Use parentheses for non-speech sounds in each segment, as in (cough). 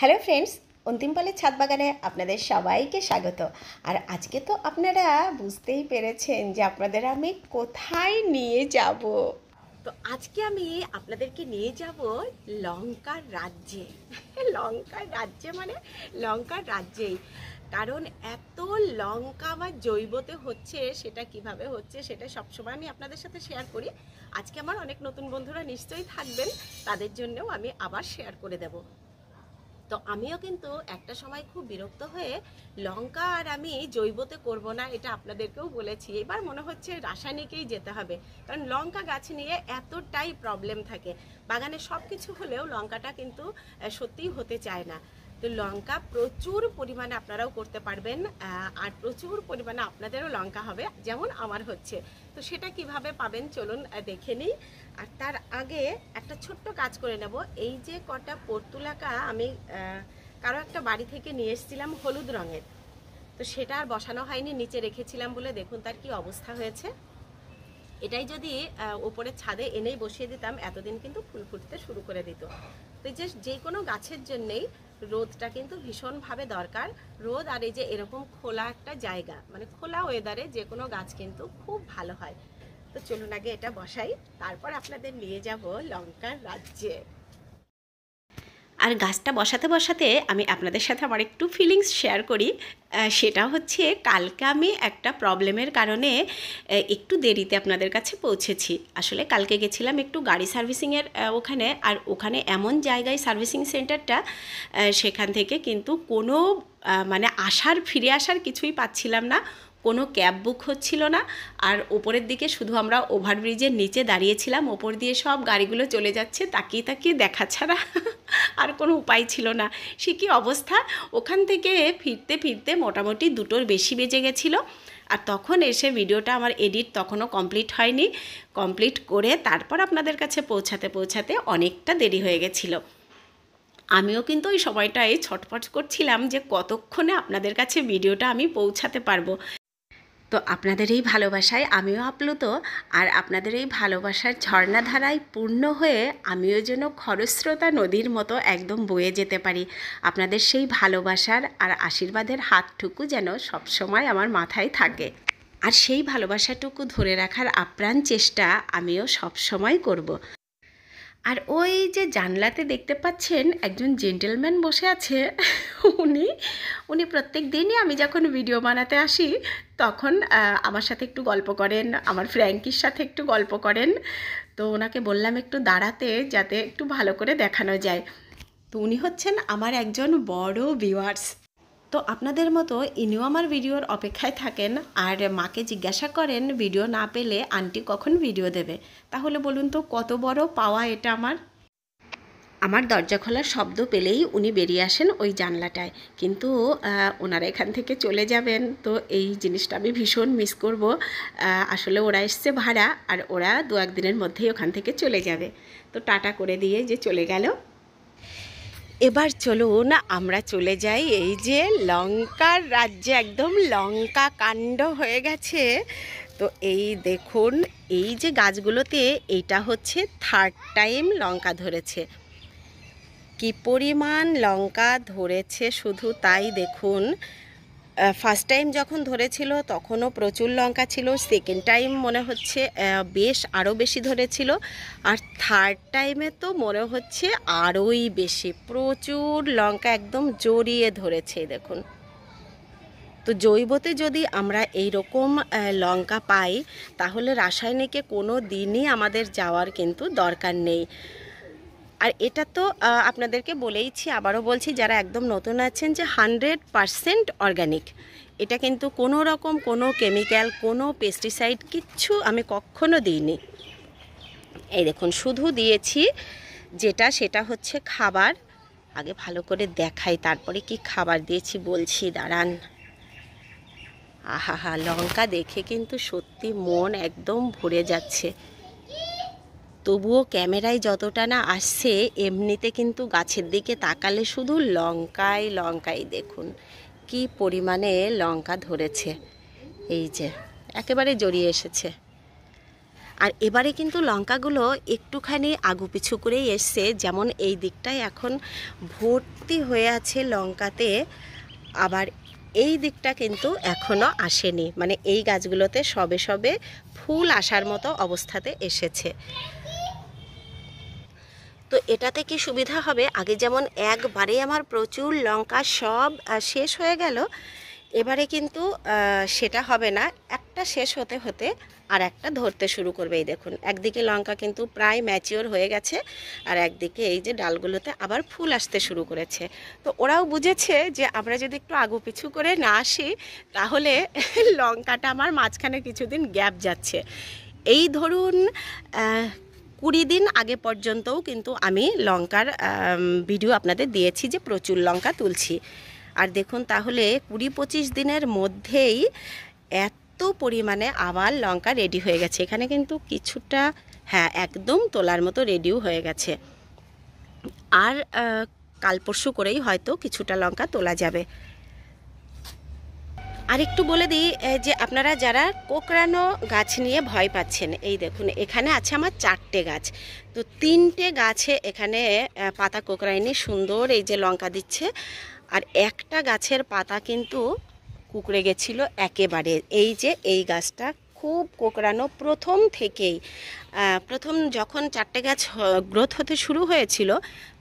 Hello friends অন্তিমপালের ছাদ বাগানে আপনাদের সবাইকে স্বাগত আর আজকে তো আপনারা বুঝতেই পেরেছেন যে আপনাদের আমি কোথায় নিয়ে যাব তো আজকে আমি আপনাদেরকে নিয়ে যাব লঙ্কার রাজ্যে লঙ্কার রাজ্যে মানে লঙ্কার রাজ্যেই কারণ এত লঙ্কা বা জৈবতে হচ্ছে সেটা কিভাবে হচ্ছে সেটা সবসময় আমি আপনাদের সাথে শেয়ার করি আজকে আমার অনেক নতুন বন্ধুরা নিশ্চয়ই থাকবেন তাদের জন্যও আমি আবার শেয়ার করে দেবো তো আমিও কিন্তু একটা সময় খুব বিরক্ত হয়ে লঙ্কা আর আমি জৈবতে করব না এটা আপনাদেরকেও বলেছি এবার মনে হচ্ছে রাসায়নিকেই যেতে হবে কারণ লঙ্কা গাছ নিয়ে এতটাই প্রবলেম থাকে বাগানে সব কিছু হলেও লঙ্কাটা কিন্তু সত্যিই হতে চায় না তো লঙ্কা প্রচুর পরিমাণে আপনারাও করতে পারবেন আর প্রচুর পরিমাণে আপনাদেরও লঙ্কা হবে যেমন আমার হচ্ছে তো সেটা কিভাবে পাবেন চলুন দেখে নিই আর তার আগে একটা ছোট্ট কাজ করে নেব এই যে কটা পর্তুলাকা আমি কারো একটা বাড়ি থেকে নিয়ে এসেছিলাম হলুদ রঙের তো সেটা আর বসানো হয়নি নিচে রেখেছিলাম বলে দেখুন তার কি অবস্থা হয়েছে এটাই যদি ওপরে ছাদে এনেই বসিয়ে দিতাম এতদিন কিন্তু ফুল ফুটতে শুরু করে দিত তো যে যে কোনো গাছের জন্যেই রোদটা কিন্তু ভীষণভাবে দরকার রোদ আর এই যে এরকম খোলা একটা জায়গা মানে খোলা ওয়েদারে যে কোনো গাছ কিন্তু খুব ভালো হয় তো চলুন আগে এটা বসাই তারপর আপনাদের নিয়ে যাব লঙ্কার রাজ্যে আর গাছটা বসাতে বসাতে আমি আপনাদের সাথে আমার একটু ফিলিংস শেয়ার করি সেটা হচ্ছে কালকে আমি একটা প্রবলেমের কারণে একটু দেরিতে আপনাদের কাছে পৌঁছেছি আসলে কালকে গেছিলাম একটু গাড়ি সার্ভিসিংয়ের ওখানে আর ওখানে এমন জায়গায় সার্ভিসিং সেন্টারটা সেখান থেকে কিন্তু কোনো মানে আসার ফিরে আসার কিছুই পাচ্ছিলাম না কোনো ক্যাব বুক হচ্ছিল না আর ওপরের দিকে শুধু আমরা ওভারব্রিজের নিচে দাঁড়িয়েছিলাম ওপর দিয়ে সব গাড়িগুলো চলে যাচ্ছে তাকিয়ে তাকিয়ে দেখা ছাড়া (laughs) আর কোনো উপায় ছিল না সে কী অবস্থা ওখান থেকে ফিরতে ফিরতে মোটামুটি দুটোর বেশি বেজে গেছিলো আর তখন এসে ভিডিওটা আমার এডিট তখনও কমপ্লিট হয়নি কমপ্লিট করে তারপর আপনাদের কাছে পৌঁছাতে পৌঁছাতে অনেকটা দেরি হয়ে গেছিলো আমিও কিন্তু ওই সময়টায় ছটফট করছিলাম যে কতক্ষণে আপনাদের কাছে ভিডিওটা আমি পৌঁছাতে পারবো তো আপনাদের এই ভালোবাসায় আমিও আপ্লুত আর আপনাদের এই ভালোবাসার ঝর্ণাধারায় পূর্ণ হয়ে আমিও যেন খরস্রোতা নদীর মতো একদম বয়ে যেতে পারি আপনাদের সেই ভালোবাসার আর আশীর্বাদের হাতটুকু যেন সবসময় আমার মাথায় থাকে আর সেই ভালোবাসাটুকু ধরে রাখার আপ্রাণ চেষ্টা আমিও সবসময় করব। আর ওই যে জানলাতে দেখতে পাচ্ছেন একজন জেন্টেলম্যান বসে আছে উনি উনি প্রত্যেক দিনই আমি যখন ভিডিও বানাতে আসি তখন আমার সাথে একটু গল্প করেন আমার ফ্র্যাঙ্কির সাথে একটু গল্প করেন তো ওনাকে বললাম একটু দাঁড়াতে যাতে একটু ভালো করে দেখানো যায় তো উনি হচ্ছেন আমার একজন বড় ভিউয়ার্স তো আপনাদের মতো ইনিও আমার ভিডিওর অপেক্ষায় থাকেন আর মাকে জিজ্ঞাসা করেন ভিডিও না পেলে আন্টি কখন ভিডিও দেবে তাহলে বলুন তো কত বড় পাওয়া এটা আমার আমার দরজা খোলার শব্দ পেলেই উনি বেরিয়ে আসেন ওই জানলাটায় কিন্তু ওনারা এখান থেকে চলে যাবেন তো এই জিনিসটা আমি ভীষণ মিস করব আসলে ওরা এসছে ভাড়া আর ওরা দু একদিনের মধ্যেই ওখান থেকে চলে যাবে তো টাটা করে দিয়ে যে চলে গেল এবার চলুন আমরা চলে যাই এই যে লঙ্কার রাজ্যে একদম লঙ্কা কাণ্ড হয়ে গেছে তো এই দেখুন এই যে গাছগুলোতে এইটা হচ্ছে থার্ড টাইম লঙ্কা ধরেছে কি পরিমাণ লঙ্কা ধরেছে শুধু তাই দেখুন ফার্স্ট টাইম যখন ধরেছিল তখনও প্রচুর লঙ্কা ছিল সেকেন্ড টাইম মনে হচ্ছে বেশ আরও বেশি ধরেছিল আর থার্ড টাইমে তো মনে হচ্ছে আরোই বেশি প্রচুর লঙ্কা একদম জড়িয়ে ধরেছে দেখুন তো জৈবতে যদি আমরা এই রকম লঙ্কা পাই তাহলে রাসায়নিকে কোনো দিনই আমাদের যাওয়ার কিন্তু দরকার নেই আর এটা তো আপনাদেরকে বলেইছি আবারও বলছি যারা একদম নতুন আছেন যে হানড্রেড পারসেন্ট অর্গ্যানিক এটা কিন্তু কোনো রকম কোনো কেমিক্যাল কোনো পেস্টিসাইড কিচ্ছু আমি কখনো দিইনি এই দেখুন শুধু দিয়েছি যেটা সেটা হচ্ছে খাবার আগে ভালো করে দেখাই তারপরে কি খাবার দিয়েছি বলছি দাঁড়ান আহা হা লঙ্কা দেখে কিন্তু সত্যি মন একদম ভরে যাচ্ছে তবুও ক্যামেরায় যতটা না আসছে এমনিতে কিন্তু গাছের দিকে তাকালে শুধু লঙ্কায় লঙ্কাই দেখুন কি পরিমাণে লঙ্কা ধরেছে এই যে একেবারে জড়িয়ে এসেছে আর এবারে কিন্তু লঙ্কাগুলো একটুখানি আগু পিছু করেই এসছে যেমন এই দিকটায় এখন ভর্তি হয়ে আছে লঙ্কাতে আবার এই দিকটা কিন্তু এখনও আসেনি মানে এই গাছগুলোতে সবে সবে ফুল আসার মতো অবস্থাতে এসেছে তো এটাতে কি সুবিধা হবে আগে যেমন একবারে আমার প্রচুর লঙ্কা সব শেষ হয়ে গেল এবারে কিন্তু সেটা হবে না একটা শেষ হতে হতে আর একটা ধরতে শুরু করবে এই দেখুন একদিকে লঙ্কা কিন্তু প্রায় ম্যাচিওর হয়ে গেছে আর একদিকে এই যে ডালগুলোতে আবার ফুল আসতে শুরু করেছে তো ওরাও বুঝেছে যে আমরা যদি একটু আগু পিছু করে না আসি তাহলে (laughs) লঙ্কাটা আমার মাঝখানে কিছুদিন গ্যাপ যাচ্ছে এই ধরুন কুড়ি দিন আগে পর্যন্তও কিন্তু আমি লঙ্কার ভিডিও আপনাদের দিয়েছি যে প্রচুর লঙ্কা তুলছি আর দেখুন তাহলে কুড়ি পঁচিশ দিনের মধ্যেই এত পরিমাণে আবার লঙ্কা রেডি হয়ে গেছে এখানে কিন্তু কিছুটা হ্যাঁ একদম তোলার মতো রেডিও হয়ে গেছে আর কাল পরশু করেই হয়তো কিছুটা লঙ্কা তোলা যাবে আর একটু বলে দিই যে আপনারা যারা কোকরানো গাছ নিয়ে ভয় পাচ্ছেন এই দেখুন এখানে আছে আমার চারটে গাছ তো তিনটে গাছে এখানে পাতা কোকরাইনি সুন্দর এই যে লঙ্কা দিচ্ছে আর একটা গাছের পাতা কিন্তু কুকড়ে গেছিল একেবারে এই যে এই গাছটা খুব কোকরানো প্রথম থেকেই প্রথম যখন চারটে গাছ গ্রোথ হতে শুরু হয়েছিল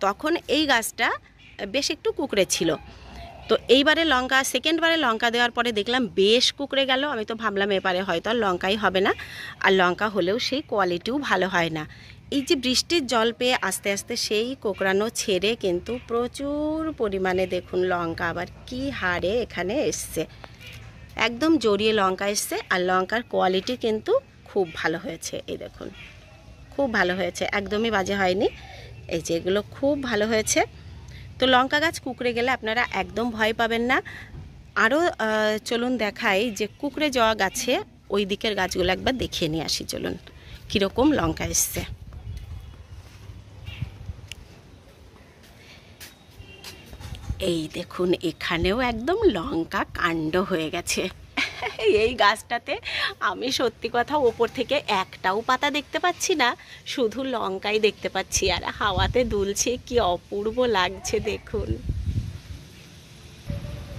তখন এই গাছটা বেশ একটু কুকড়ে ছিল তো এইবারে লঙ্কা সেকেন্ডবারে লঙ্কা দেওয়ার পরে দেখলাম বেশ কুকড়ে গেল আমি তো ভাবলাম এবারে হয়তো আর লঙ্কাই হবে না আর লঙ্কা হলেও সেই কোয়ালিটিও ভালো হয় না এই যে বৃষ্টির জল পেয়ে আস্তে আস্তে সেই কোকড়ানো ছেড়ে কিন্তু প্রচুর পরিমাণে দেখুন লঙ্কা আবার কি হারে এখানে এসছে একদম জড়িয়ে লঙ্কা এসছে আর লঙ্কার কোয়ালিটি কিন্তু খুব ভালো হয়েছে এই দেখুন খুব ভালো হয়েছে একদমই বাজে হয়নি এই যে এগুলো খুব ভালো হয়েছে তো লঙ্কা গাছ কুকড়ে গেলে আপনারা একদম ভয় পাবেন না আরও চলুন দেখাই যে কুকড়ে যাওয়া গাছে ওই দিকের গাছগুলো একবার দেখিয়ে নিয়ে আসি চলুন কীরকম লঙ্কা এসছে এই দেখুন এখানেও একদম লঙ্কা কাণ্ড হয়ে গেছে এই গাছটাতে আমি সত্যি কথা ওপর থেকে একটাও পাতা দেখতে পাচ্ছি না শুধু লঙ্কাই দেখতে পাচ্ছি আর হাওয়াতে দুলছে কি অপূর্ব লাগছে দেখুন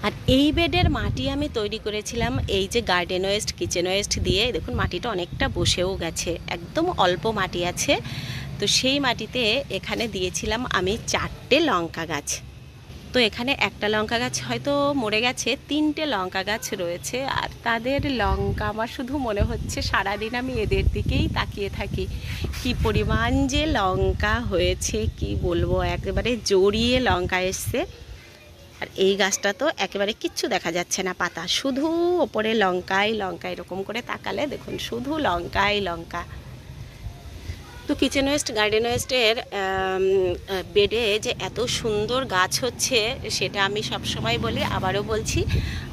আর এই বেডের মাটি আমি তৈরি করেছিলাম এই যে গার্ডেন ওয়েস্ট কিচেন ওয়েস্ট দিয়ে দেখুন মাটিটা অনেকটা বসেও গেছে একদম অল্প মাটি আছে তো সেই মাটিতে এখানে দিয়েছিলাম আমি চারটে লঙ্কা গাছ তো এখানে একটা লঙ্কা গাছ হয়তো মরে গেছে তিনটে লঙ্কা গাছ রয়েছে আর তাদের লঙ্কা আমার শুধু মনে হচ্ছে সারাদিন আমি এদের দিকেই তাকিয়ে থাকি কি পরিমাণ যে লঙ্কা হয়েছে কি বলবো একেবারে জড়িয়ে লঙ্কা এসছে আর এই গাছটা তো একেবারে কিচ্ছু দেখা যাচ্ছে না পাতা শুধু ওপরে লঙ্কায় লঙ্কা এরকম করে তাকালে দেখুন শুধু লঙ্কায় লঙ্কা তো কিচেন ওয়েস্ট গার্ডেন ওয়েস্টের বেডে যে এত সুন্দর গাছ হচ্ছে সেটা আমি সবসময় বলি আবারও বলছি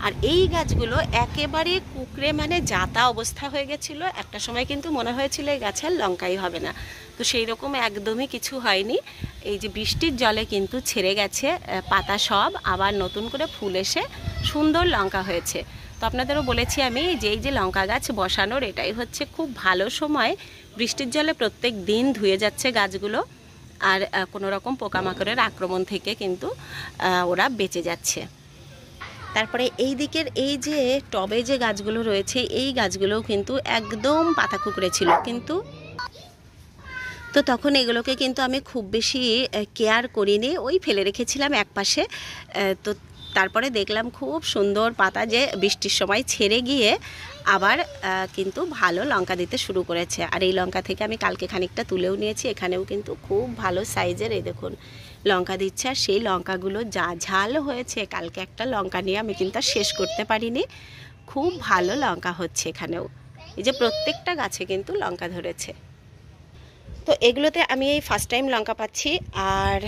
আর এই গাছগুলো একেবারে কুকড়ে মানে যাতা অবস্থা হয়ে গেছিলো একটা সময় কিন্তু মনে হয়েছিল এই গাছের আর লঙ্কাই হবে না তো সেই রকম একদমই কিছু হয়নি এই যে বৃষ্টির জলে কিন্তু ছেড়ে গেছে পাতা সব আবার নতুন করে ফুল এসে সুন্দর লঙ্কা হয়েছে তো আপনাদেরও বলেছি আমি যে এই যে লঙ্কা গাছ বসানোর এটাই হচ্ছে খুব ভালো সময় বৃষ্টির জলে প্রত্যেক দিন ধুয়ে যাচ্ছে গাছগুলো আর কোনো রকম পোকামাকড়ের আক্রমণ থেকে কিন্তু ওরা বেঁচে যাচ্ছে তারপরে এই দিকের এই যে টবে যে গাছগুলো রয়েছে এই গাছগুলোও কিন্তু একদম পাতা কুকড়ে ছিল কিন্তু তো তখন এগুলোকে কিন্তু আমি খুব বেশি কেয়ার করিনি ওই ফেলে রেখেছিলাম এক পাশে তো তারপরে দেখলাম খুব সুন্দর পাতা যে বৃষ্টির সময় ছেড়ে গিয়ে আবার কিন্তু ভালো লঙ্কা দিতে শুরু করেছে আর এই লঙ্কা থেকে আমি কালকে খানিকটা তুলেও নিয়েছি এখানেও কিন্তু খুব ভালো সাইজের এই দেখুন লঙ্কা দিচ্ছে আর সেই লঙ্কাগুলো যা ঝাল হয়েছে কালকে একটা লঙ্কা নিয়ে আমি কিন্তু শেষ করতে পারিনি খুব ভালো লঙ্কা হচ্ছে এখানেও এই যে প্রত্যেকটা গাছে কিন্তু লঙ্কা ধরেছে তো এগুলোতে আমি এই ফার্স্ট টাইম লঙ্কা পাচ্ছি আর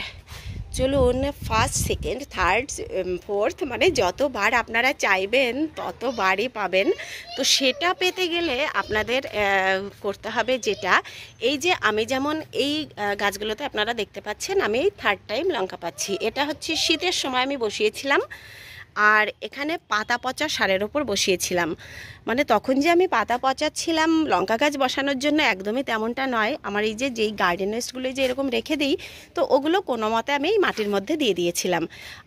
চলুন ফার্স্ট সেকেন্ড থার্ড ফোর্থ মানে যতবার আপনারা চাইবেন ততবারই পাবেন তো সেটা পেতে গেলে আপনাদের করতে হবে যেটা এই যে আমি যেমন এই গাছগুলোতে আপনারা দেখতে পাচ্ছেন আমি থার্ড টাইম লঙ্কা পাচ্ছি এটা হচ্ছে শীতের সময় আমি বসিয়েছিলাম আর এখানে পাতা পচা সারের ওপর বসিয়েছিলাম মানে তখন যে আমি পাতা পচাচ্ছিলাম লঙ্কা গাছ বসানোর জন্য একদমই তেমনটা নয় আমার এই যে যেই গার্ডেন ওয়েস্টগুলো যে এরকম রেখে দিই তো ওগুলো কোনো মতে আমি এই মাটির মধ্যে দিয়ে দিয়েছিলাম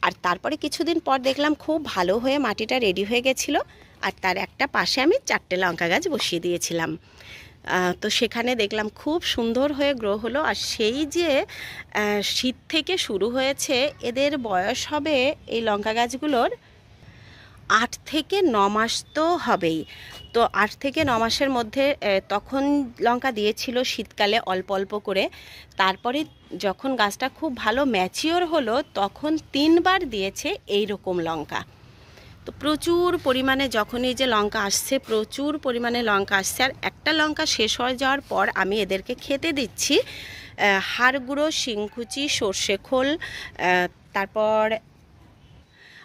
আর তারপরে কিছুদিন পর দেখলাম খুব ভালো হয়ে মাটিটা রেডি হয়ে গেছিলো আর তার একটা পাশে আমি চারটে লঙ্কা গাছ বসিয়ে দিয়েছিলাম তো সেখানে দেখলাম খুব সুন্দর হয়ে গ্রহ হলো আর সেই যে শীত থেকে শুরু হয়েছে এদের বয়স হবে এই লঙ্কা গাছগুলোর আট থেকে ন মাস তো হবেই তো আট থেকে ন মাসের মধ্যে তখন লঙ্কা দিয়েছিল শীতকালে অল্প অল্প করে তারপরে যখন গাছটা খুব ভালো ম্যাচিওর হলো তখন তিনবার দিয়েছে এই রকম লঙ্কা তো প্রচুর পরিমাণে যখনই যে লঙ্কা আসছে প্রচুর পরিমাণে লঙ্কা আসছে আর একটা লঙ্কা শেষ হয়ে যাওয়ার পর আমি এদেরকে খেতে দিচ্ছি হাড়গুঁড়ো শিংকুচি সর্ষে খোল তারপর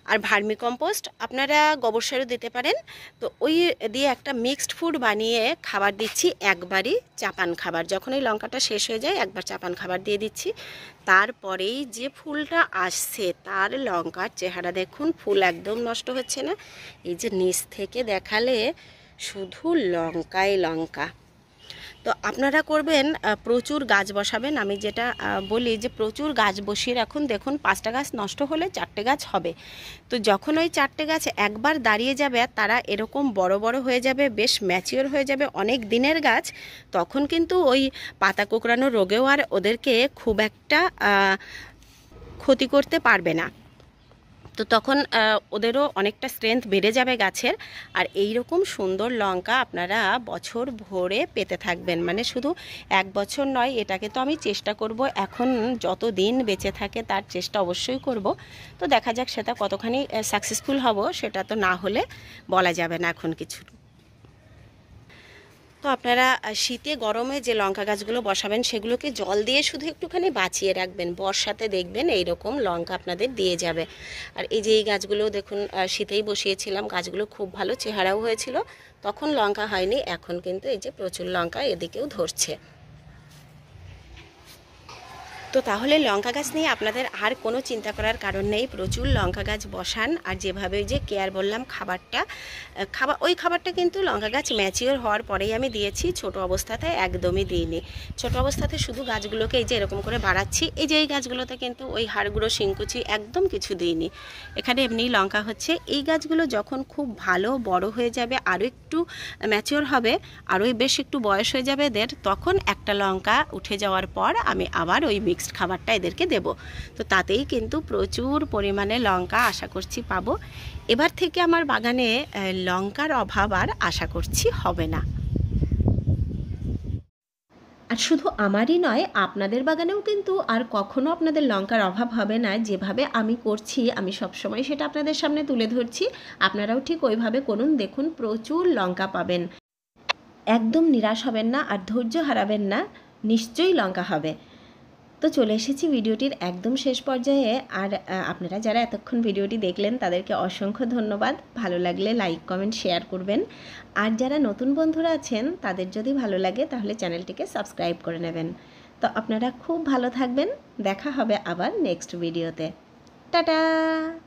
আর ভার্মি কম্পোস্ট আপনারা গোবর সারও দিতে পারেন তো ওই দিয়ে একটা মিক্সড ফুড বানিয়ে খাবার দিচ্ছি একবারই চাপান খাবার যখন এই লঙ্কাটা শেষ হয়ে যায় একবার চাপান খাবার দিয়ে দিচ্ছি তারপরেই যে ফুলটা আসছে তার লঙ্কার চেহারা দেখুন ফুল একদম নষ্ট হচ্ছে না এই যে নিচ থেকে দেখালে শুধু লঙ্কায় লঙ্কা তো আপনারা করবেন প্রচুর গাছ বসাবেন আমি যেটা বলি যে প্রচুর গাছ বসিয়ে রাখুন দেখুন পাঁচটা গাছ নষ্ট হলে চারটে গাছ হবে তো যখন ওই চারটে গাছ একবার দাঁড়িয়ে যাবে তারা এরকম বড় বড় হয়ে যাবে বেশ ম্যাচিওর হয়ে যাবে অনেক দিনের গাছ তখন কিন্তু ওই পাতা কোঁকড়ানো রোগেও আর ওদেরকে খুব একটা ক্ষতি করতে পারবে না তো তখন ওদেরও অনেকটা স্ট্রেংথ বেড়ে যাবে গাছের আর এই রকম সুন্দর লঙ্কা আপনারা বছর ভরে পেতে থাকবেন মানে শুধু এক বছর নয় এটাকে তো আমি চেষ্টা করব এখন যত দিন বেঁচে থাকে তার চেষ্টা অবশ্যই করব তো দেখা যাক সেটা কতখানি সাকসেসফুল হব সেটা তো না হলে বলা যাবে না এখন কিছু তো আপনারা শীতে গরমে যে লঙ্কা গাছগুলো বসাবেন সেগুলোকে জল দিয়ে শুধু একটুখানি বাঁচিয়ে রাখবেন বর্ষাতে দেখবেন এই রকম লঙ্কা আপনাদের দিয়ে যাবে আর এই যে এই গাছগুলো দেখুন শীতেই বসিয়েছিলাম গাছগুলো খুব ভালো চেহারাও হয়েছিল তখন লঙ্কা হয়নি এখন কিন্তু এই যে প্রচুর লঙ্কা এদিকেও ধরছে তো তাহলে লঙ্কা গাছ নিয়ে আপনাদের আর কোনো চিন্তা করার কারণ নেই প্রচুর লঙ্কা গাছ বসান আর যেভাবে যে কেয়ার বললাম খাবারটা খাবার ওই খাবারটা কিন্তু লঙ্কা গাছ ম্যাচিওর হওয়ার পরেই আমি দিয়েছি ছোট অবস্থাতে একদমই দিইনি ছোট অবস্থাতে শুধু গাছগুলোকে এই যে এরকম করে বাড়াচ্ছি এই যে এই গাছগুলোতে কিন্তু ওই হাড়গুলো শিঙ্কুচি একদম কিছু দিইনি এখানে এমনি লঙ্কা হচ্ছে এই গাছগুলো যখন খুব ভালো বড় হয়ে যাবে আরও একটু ম্যাচিওর হবে আরও বেশ একটু বয়স হয়ে যাবে এদের তখন একটা লঙ্কা উঠে যাওয়ার পর আমি আবার ওই মিক্স নেক্সট খাবারটা এদেরকে দেব তো তাতেই কিন্তু প্রচুর পরিমাণে লঙ্কা আশা করছি পাবো এবার থেকে আমার বাগানে লঙ্কার অভাব আর আশা করছি হবে না আর শুধু আমারই নয় আপনাদের বাগানেও কিন্তু আর কখনো আপনাদের লঙ্কার অভাব হবে না যেভাবে আমি করছি আমি সবসময় সেটা আপনাদের সামনে তুলে ধরছি আপনারাও ঠিক ওইভাবে করুন দেখুন প্রচুর লঙ্কা পাবেন একদম নিরাশ হবেন না আর ধৈর্য হারাবেন না নিশ্চয়ই লঙ্কা হবে তো চলে এসেছি ভিডিওটির একদম শেষ পর্যায়ে আর আপনারা যারা এতক্ষণ ভিডিওটি দেখলেন তাদেরকে অসংখ্য ধন্যবাদ ভালো লাগলে লাইক কমেন্ট শেয়ার করবেন আর যারা নতুন বন্ধুরা আছেন তাদের যদি ভালো লাগে তাহলে চ্যানেলটিকে সাবস্ক্রাইব করে নেবেন তো আপনারা খুব ভালো থাকবেন দেখা হবে আবার নেক্সট ভিডিওতে টাটা